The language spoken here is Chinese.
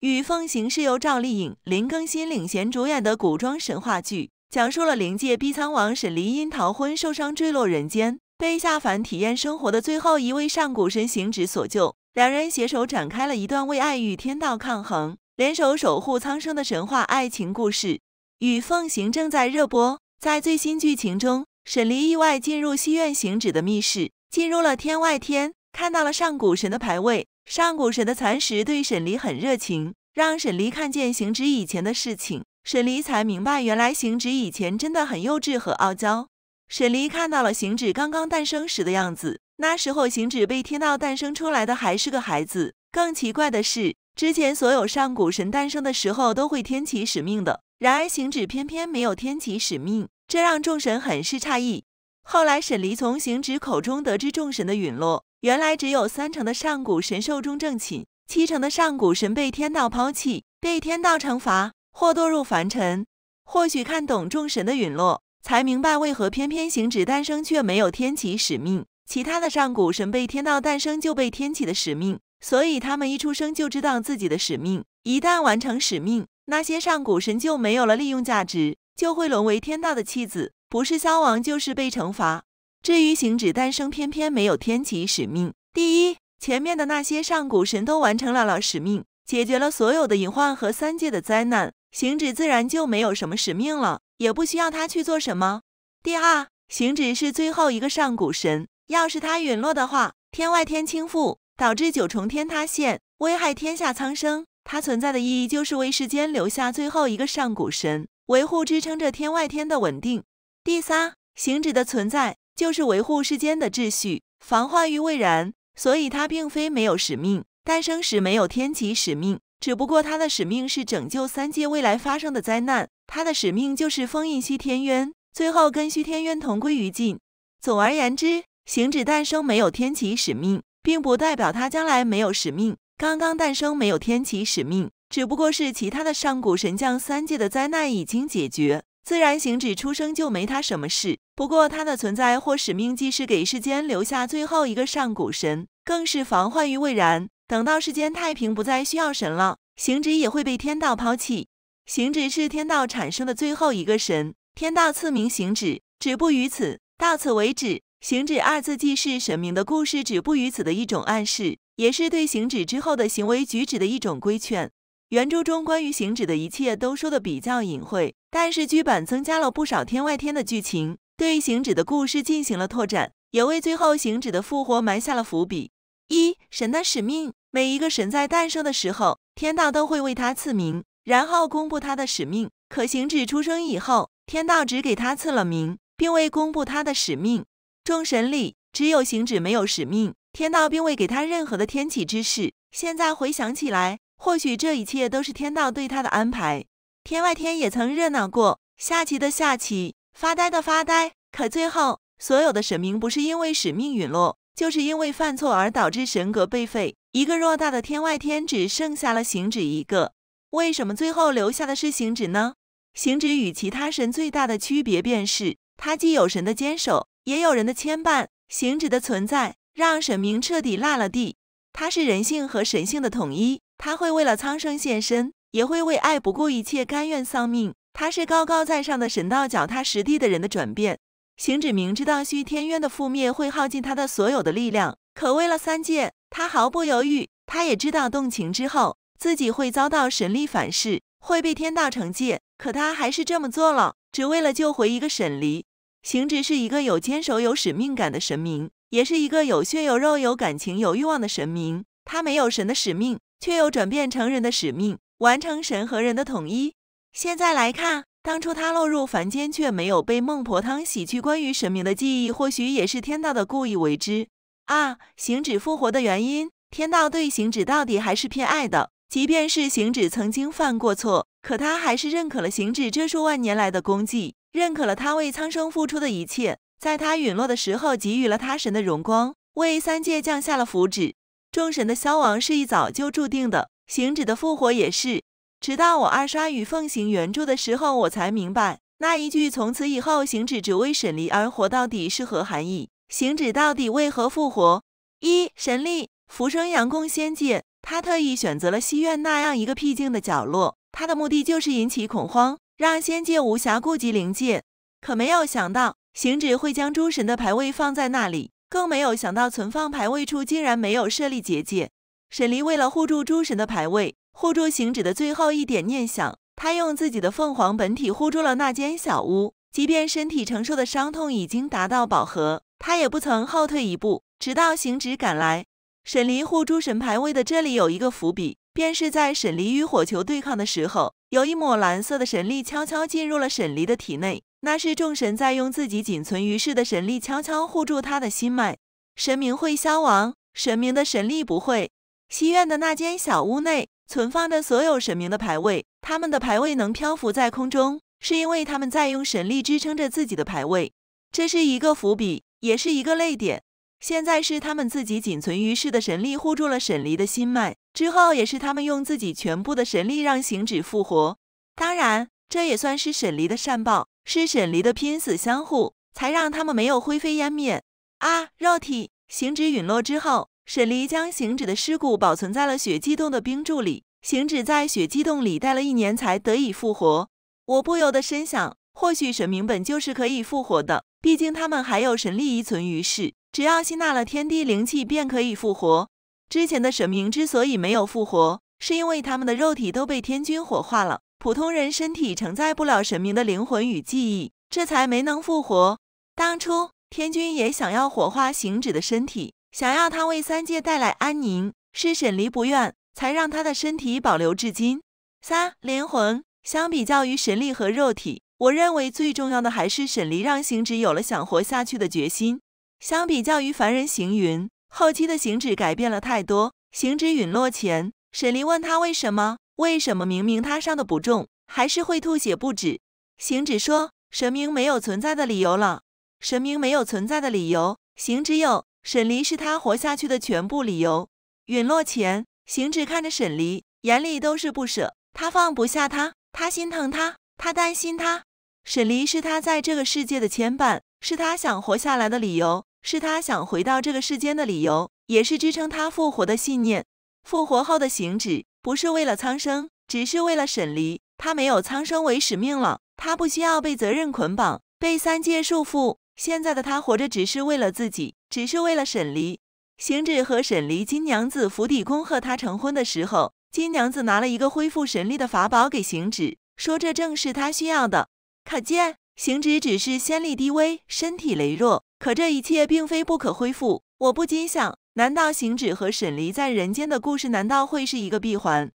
《雨凤行》是由赵丽颖、林更新领衔主演的古装神话剧，讲述了灵界逼苍王沈璃因逃婚受伤坠落人间，被下凡体验生活的最后一位上古神行止所救，两人携手展开了一段为爱与天道抗衡、联手守护苍生的神话爱情故事。《雨凤行》正在热播，在最新剧情中，沈璃意外进入西苑行止的密室，进入了天外天，看到了上古神的牌位。上古神的蚕食对沈离很热情，让沈离看见行止以前的事情，沈离才明白原来行止以前真的很幼稚和傲娇。沈离看到了行止刚刚诞生时的样子，那时候行止被天道诞生出来的还是个孩子。更奇怪的是，之前所有上古神诞生的时候都会天启使命的，然而行止偏偏没有天启使命，这让众神很是诧异。后来沈离从行止口中得知众神的陨落。原来只有三成的上古神寿终正寝，七成的上古神被天道抛弃，被天道惩罚，或堕入凡尘。或许看懂众神的陨落，才明白为何偏偏行止诞生却没有天启使命。其他的上古神被天道诞生就被天启的使命，所以他们一出生就知道自己的使命。一旦完成使命，那些上古神就没有了利用价值，就会沦为天道的弃子，不是消亡就是被惩罚。至于行止诞生，偏偏没有天启使命。第一，前面的那些上古神都完成了使命，解决了所有的隐患和三界的灾难，行止自然就没有什么使命了，也不需要他去做什么。第二，行止是最后一个上古神，要是他陨落的话，天外天倾覆，导致九重天塌陷，危害天下苍生。他存在的意义就是为世间留下最后一个上古神，维护支撑着天外天的稳定。第三，行止的存在。就是维护世间的秩序，防患于未然，所以他并非没有使命。诞生时没有天启使命，只不过他的使命是拯救三界未来发生的灾难。他的使命就是封印西天渊，最后跟虚天渊同归于尽。总而言之，行止诞生没有天启使命，并不代表他将来没有使命。刚刚诞生没有天启使命，只不过是其他的上古神将三界的灾难已经解决，自然行止出生就没他什么事。不过，他的存在或使命，既是给世间留下最后一个上古神，更是防患于未然。等到世间太平，不再需要神了，行止也会被天道抛弃。行止是天道产生的最后一个神，天道赐名行止，止步于此，到此为止。行止二字，既是神明的故事止步于此的一种暗示，也是对行止之后的行为举止的一种规劝。原著中关于行止的一切都说的比较隐晦，但是剧版增加了不少天外天的剧情。对行止的故事进行了拓展，也为最后行止的复活埋下了伏笔。一神的使命，每一个神在诞生的时候，天道都会为他赐名，然后公布他的使命。可行止出生以后，天道只给他赐了名，并未公布他的使命。众神里，只有行止没有使命，天道并未给他任何的天启之事。现在回想起来，或许这一切都是天道对他的安排。天外天也曾热闹过，下棋的下棋。发呆的发呆，可最后所有的神明不是因为使命陨落，就是因为犯错而导致神格被废。一个偌大的天外天，只剩下了行止一个。为什么最后留下的是行止呢？行止与其他神最大的区别便是，他既有神的坚守，也有人的牵绊。行止的存在让神明彻底落了地。他是人性和神性的统一，他会为了苍生献身，也会为爱不顾一切，甘愿丧命。他是高高在上的神道，脚踏实地的人的转变。行止明知道虚天渊的覆灭会耗尽他的所有的力量，可为了三界，他毫不犹豫。他也知道动情之后，自己会遭到神力反噬，会被天道惩戒。可他还是这么做了，只为了救回一个沈离。行止是一个有坚守、有使命感的神明，也是一个有血有肉、有感情、有欲望的神明。他没有神的使命，却又转变成人的使命，完成神和人的统一。现在来看，当初他落入凡间却没有被孟婆汤洗去关于神明的记忆，或许也是天道的故意为之啊！行止复活的原因，天道对行止到底还是偏爱的。即便是行止曾经犯过错，可他还是认可了行止这数万年来的功绩，认可了他为苍生付出的一切。在他陨落的时候，给予了他神的荣光，为三界降下了福祉。众神的消亡是一早就注定的，行止的复活也是。直到我二刷与奉行原著的时候，我才明白那一句“从此以后，行止只为沈璃而活到底”是何含义。行止到底为何复活？一神力浮生阳宫仙界，他特意选择了西院那样一个僻静的角落，他的目的就是引起恐慌，让仙界无暇顾及灵界。可没有想到，行止会将诸神的牌位放在那里，更没有想到存放牌位处竟然没有设立结界。沈璃为了护住诸神的牌位。护住行止的最后一点念想，他用自己的凤凰本体护住了那间小屋。即便身体承受的伤痛已经达到饱和，他也不曾后退一步。直到行止赶来，沈离护住神牌位的这里有一个伏笔，便是在沈离与火球对抗的时候，有一抹蓝色的神力悄悄进入了沈离的体内。那是众神在用自己仅存于世的神力悄悄护住他的心脉。神明会消亡，神明的神力不会。西院的那间小屋内。存放着所有神明的牌位，他们的牌位能漂浮在空中，是因为他们在用神力支撑着自己的牌位。这是一个伏笔，也是一个泪点。现在是他们自己仅存于世的神力护住了沈离的心脉，之后也是他们用自己全部的神力让行止复活。当然，这也算是沈离的善报，是沈离的拼死相护，才让他们没有灰飞烟灭。啊，肉体行止陨落之后。沈离将行止的尸骨保存在了雪迹洞的冰柱里。行止在雪迹洞里待了一年，才得以复活。我不由得深想，或许神明本就是可以复活的，毕竟他们还有神力遗存于世，只要吸纳了天地灵气，便可以复活。之前的神明之所以没有复活，是因为他们的肉体都被天君火化了。普通人身体承载不了神明的灵魂与记忆，这才没能复活。当初天君也想要火化行止的身体。想要他为三界带来安宁，是沈离不愿，才让他的身体保留至今。三灵魂相比较于神力和肉体，我认为最重要的还是沈离让行止有了想活下去的决心。相比较于凡人行云，后期的行止改变了太多。行止陨落前，沈离问他为什么？为什么明明他伤的不重，还是会吐血不止？行止说：神明没有存在的理由了。神明没有存在的理由，行止有。沈离是他活下去的全部理由。陨落前，行止看着沈离，眼里都是不舍。他放不下他，他心疼他，他担心他。沈离是他在这个世界的牵绊，是他想活下来的理由，是他想回到这个世间的理由，也是支撑他复活的信念。复活后的行止不是为了苍生，只是为了沈离。他没有苍生为使命了，他不需要被责任捆绑，被三界束缚。现在的他活着只是为了自己，只是为了沈离。行止和沈离金娘子府邸恭贺他成婚的时候，金娘子拿了一个恢复神力的法宝给行止，说这正是他需要的。可见行止只是仙力低微，身体羸弱，可这一切并非不可恢复。我不禁想，难道行止和沈离在人间的故事，难道会是一个闭环？